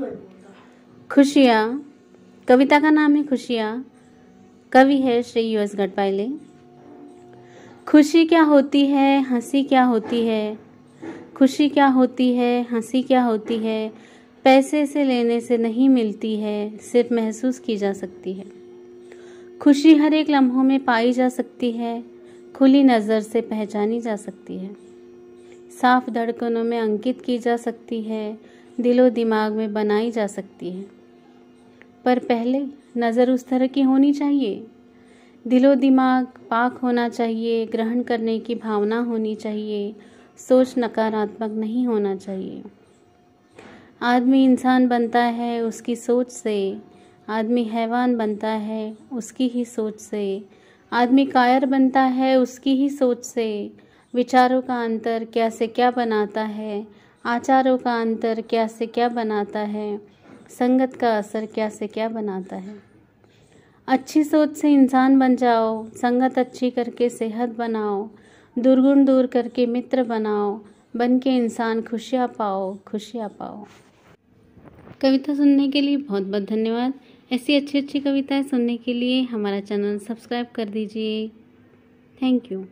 खुशियाँ कविता का नाम है खुशिया कवि है श्री यूएस गढ़पाले खुशी क्या होती है हंसी क्या होती है खुशी क्या होती है हंसी क्या होती है पैसे से लेने से नहीं मिलती है सिर्फ महसूस की जा सकती है खुशी हर एक लम्हों में पाई जा सकती है खुली नज़र से पहचानी जा सकती है साफ धड़कनों में अंकित की जा सकती है दिलो दिमाग में बनाई जा सकती है पर पहले नज़र उस तरह की होनी चाहिए दिलो दिमाग पाक होना चाहिए ग्रहण करने की भावना होनी चाहिए सोच नकारात्मक नहीं होना चाहिए आदमी इंसान बनता है उसकी सोच से आदमी हैवान बनता है उसकी ही सोच से आदमी कायर बनता है उसकी ही सोच से विचारों का अंतर क्या से क्या बनाता है आचारों का अंतर क्या से क्या बनाता है संगत का असर क्या से क्या बनाता है अच्छी सोच से इंसान बन जाओ संगत अच्छी करके सेहत बनाओ दुर्गुण दूर करके मित्र बनाओ बन के इंसान खुशियाँ पाओ खुशियाँ पाओ कविता सुनने के लिए बहुत बहुत धन्यवाद ऐसी अच्छी अच्छी कविताएं सुनने के लिए हमारा चैनल सब्सक्राइब कर दीजिए थैंक यू